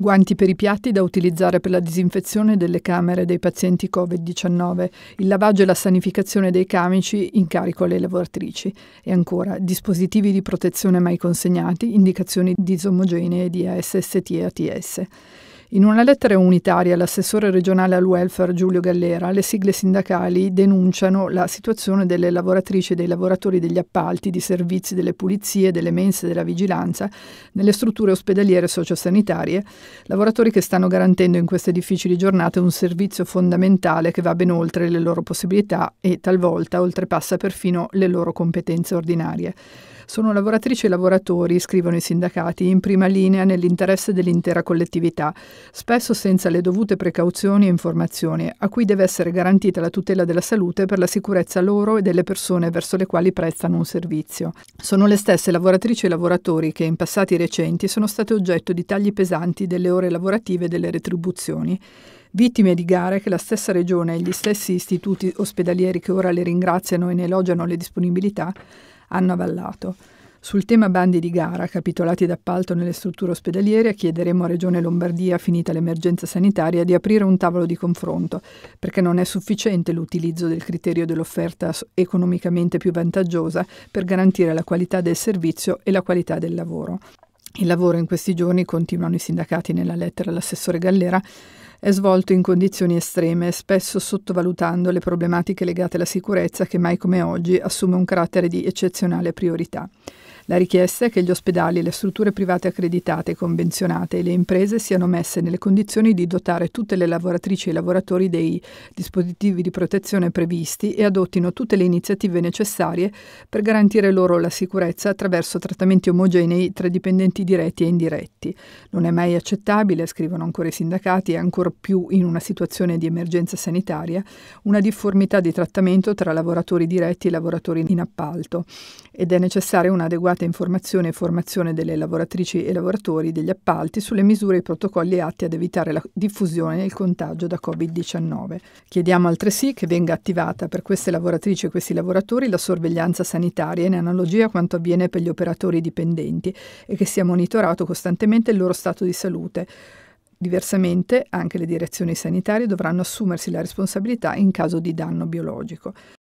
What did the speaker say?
Guanti per i piatti da utilizzare per la disinfezione delle camere dei pazienti Covid-19, il lavaggio e la sanificazione dei camici in carico alle lavoratrici e ancora dispositivi di protezione mai consegnati, indicazioni disomogenee di ASST e ATS. In una lettera unitaria all'assessore regionale al welfare Giulio Gallera, le sigle sindacali denunciano la situazione delle lavoratrici e dei lavoratori degli appalti, di servizi, delle pulizie, delle mense, della vigilanza, nelle strutture ospedaliere e sociosanitarie, lavoratori che stanno garantendo in queste difficili giornate un servizio fondamentale che va ben oltre le loro possibilità e talvolta oltrepassa perfino le loro competenze ordinarie. Sono lavoratrici e lavoratori, scrivono i sindacati, in prima linea nell'interesse dell'intera collettività, spesso senza le dovute precauzioni e informazioni, a cui deve essere garantita la tutela della salute per la sicurezza loro e delle persone verso le quali prestano un servizio. Sono le stesse lavoratrici e lavoratori che in passati recenti sono state oggetto di tagli pesanti delle ore lavorative e delle retribuzioni vittime di gare che la stessa regione e gli stessi istituti ospedalieri che ora le ringraziano e ne elogiano le disponibilità hanno avallato. Sul tema bandi di gara, capitolati d'appalto nelle strutture ospedaliere, chiederemo a Regione Lombardia, finita l'emergenza sanitaria, di aprire un tavolo di confronto, perché non è sufficiente l'utilizzo del criterio dell'offerta economicamente più vantaggiosa per garantire la qualità del servizio e la qualità del lavoro. Il lavoro in questi giorni, continuano i sindacati nella lettera all'assessore Gallera, è svolto in condizioni estreme, spesso sottovalutando le problematiche legate alla sicurezza che mai come oggi assume un carattere di eccezionale priorità. La richiesta è che gli ospedali, le strutture private accreditate e convenzionate e le imprese siano messe nelle condizioni di dotare tutte le lavoratrici e i lavoratori dei dispositivi di protezione previsti e adottino tutte le iniziative necessarie per garantire loro la sicurezza attraverso trattamenti omogenei tra dipendenti diretti e indiretti. Non è mai accettabile, scrivono ancora i sindacati, e ancor più in una situazione di emergenza sanitaria, una difformità di trattamento tra lavoratori diretti e lavoratori in appalto ed è necessaria un'adeguata dedicata informazione e formazione delle lavoratrici e lavoratori degli appalti sulle misure e i protocolli atti ad evitare la diffusione e il contagio da Covid-19. Chiediamo altresì che venga attivata per queste lavoratrici e questi lavoratori la sorveglianza sanitaria in analogia a quanto avviene per gli operatori dipendenti e che sia monitorato costantemente il loro stato di salute. Diversamente, anche le direzioni sanitarie dovranno assumersi la responsabilità in caso di danno biologico.